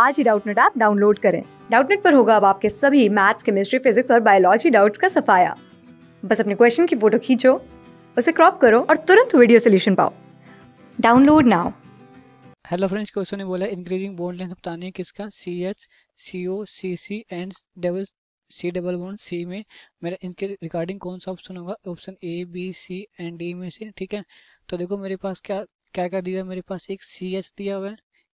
आज ही Doubtnut app download करें डाउटनेट पर होगा अब आपके सभी मैथ्स केमिस्ट्री फिजिक्स और बायोलॉजी डाउट्स का सफाया बस अपने क्वेश्चन की फोटो खींचो उसे क्रॉप करो और तुरंत वीडियो सोल्यूशन पाओ download now hello friends question ने बोला इंक्रीजिंग बोन लेंथ बताने है किसका C H C O C C and double C double one C में मेरा इनके रिगार्डिंग कौन सा ऑप्शन होगा option A B C and D में से ठीक है तो देखो मेरे पास क्या क्या क्या दिया मेरे पास एक सी एच दिया हुआ है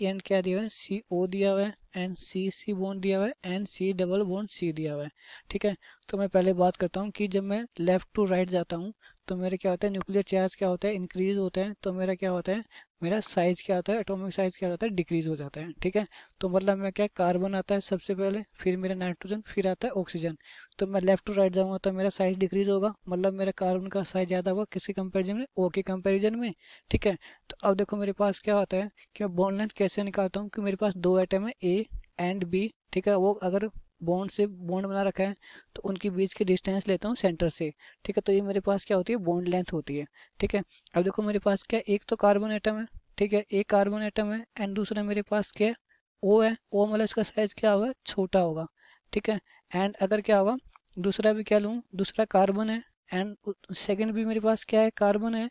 एंड क्या दिया हुआ है सी ओ दिया हुआ है एंड सी सी बोन दिया हुआ है and C double bond C दिया हुआ है ठीक है तो मैं पहले बात करता हूँ कि जब मैं लेफ्ट टू राइट जाता हूँ तो मेरा क्या होता है न्यूक्लियर चार्ज क्या होता है इंक्रीज होता है तो मेरा क्या होता है मेरा साइज़ क्या होता है एटॉमिक साइज़ क्या होता है डिक्रीज़ हो जाता है ठीक है तो मतलब मैं क्या कार्बन आता है सबसे पहले फिर मेरा नाइट्रोजन फिर आता है ऑक्सीजन तो मैं लेफ्ट टू राइट जाऊंगा तो मेरा साइज़ डिक्रीज़ होगा मतलब मेरा कार्बन का साइज़ ज़्यादा होगा किसके कंपेरिजन में ओ के कंपेरिजन में ठीक है तो अब देखो मेरे पास क्या होता है कि मैं बॉन्ड लेंथ कैसे निकालता हूँ कि मेरे पास दो आइटम है ए एंड बी ठीक है वो अगर बॉन्ड से बॉन्ड बना रखा है तो उनके बीच की डिस्टेंस लेता हूँ सेंटर से ठीक है तो ये मेरे पास क्या होती है बॉन्ड लेंथ होती है ठीक है अब देखो मेरे पास क्या एक तो कार्बन आइटम है ठीक है एक कार्बन आइटम है एंड दूसरा मेरे पास क्या है ओ है ओ मतलब इसका साइज क्या होगा छोटा होगा ठीक है एंड अगर क्या होगा दूसरा भी क्या लूँ दूसरा कार्बन है एंड सेकेंड भी मेरे पास क्या है कार्बन है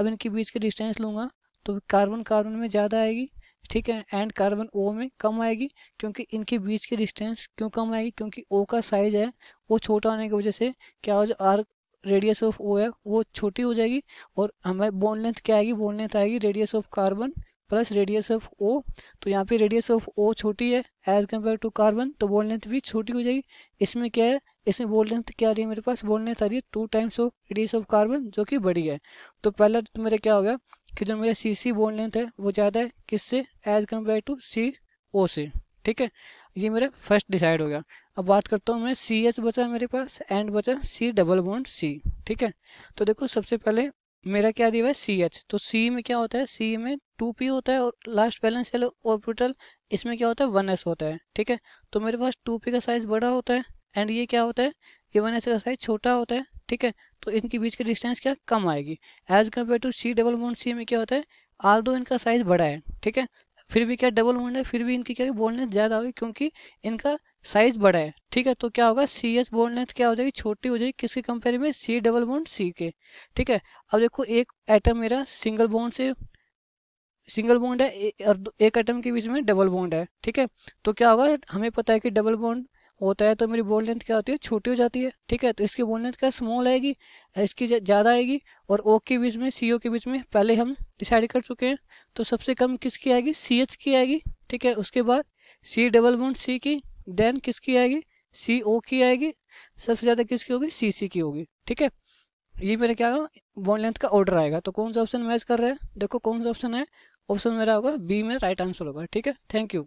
अब इनके बीच की डिस्टेंस लूँगा तो कार्बन कार्बन में ज़्यादा आएगी ठीक है एंड कार्बन ओ में कम आएगी क्योंकि इनके बीच की डिस्टेंस क्यों कम आएगी क्योंकि ओ का साइज है वो छोटा होने की वजह से क्या हो जाए आर रेडियस ऑफ ओ है वो छोटी हो जाएगी और हमें बोन लेंथ क्या आएगी बोन लेंथ आएगी radius of carbon plus radius of O तो यहाँ पे रेडियस ऑफ ओ छोटी है एज कम्पेयर टू कार्बन तो बोन लेंथ भी छोटी हो जाएगी इसमें क्या है इसमें बोल लेंथ क्या आ रही है मेरे पास बोल लेंथ आ रही है two times of radius of carbon जो कि बड़ी है तो पहला तो मेरा क्या हो गया कि जो मेरा सी सी बोन लेंथ है वो ज़्यादा है किससे as compare to C O से ठीक है ये मेरा फर्स्ट डिसाइड हो गया अब बात करता हूँ मैं सी एच बचा मेरे पास एंड बचा सी डबल बॉन्ड सी ठीक है तो देखो सबसे पहले मेरा क्या दिया है सी एच तो सी में क्या होता है सी में टू पी होता है और लास्ट बैलेंस सेल ऑर्बिटल इसमें क्या होता है वन एस होता है ठीक है तो मेरे पास टू पी का साइज बड़ा होता है एंड ये क्या होता है ये वन एस का साइज छोटा होता है ठीक है तो इनके बीच की डिस्टेंस क्या कम आएगी as compare to C double bond C में क्या होता है आल दो इनका साइज बड़ा है ठीक है फिर भी क्या डबल बॉन्ड है फिर भी इनकी क्या बॉन्ड लेंथ ज़्यादा होगी क्योंकि इनका साइज बड़ा है ठीक है तो क्या होगा सी एस बॉन्ड लेंथ क्या हो जाएगी छोटी हो जाएगी किसके कंपेयर में सी डबल बॉन्ड सी के ठीक है अब देखो एक एटम मेरा सिंगल बॉन्ड से सिंगल बॉन्ड है और एक एटम के बीच में डबल बॉन्ड है ठीक है तो क्या होगा हमें पता है कि डबल बॉन्ड होता है तो मेरी बोल लेंथ क्या होती है छोटी हो जाती है ठीक है तो इसकी बोल लेंथ क्या स्मॉल आएगी इसकी ज़्यादा आएगी और ओ के बीच में सी ओ के बीच में पहले हम डिसाइड कर चुके हैं तो सबसे कम किसकी आएगी सी एच की आएगी ठीक है उसके बाद सी डबल वन सी की देन किसकी आएगी सी ओ की आएगी सबसे ज़्यादा किसकी होगी सी सी की होगी ठीक है ये मेरा क्या बोन लेंथ का ऑर्डर आएगा तो कौन सा ऑप्शन मैच कर रहे हैं देखो कौन सा ऑप्शन है ऑप्शन मेरा होगा बी में राइट आंसर होगा ठीक है थैंक यू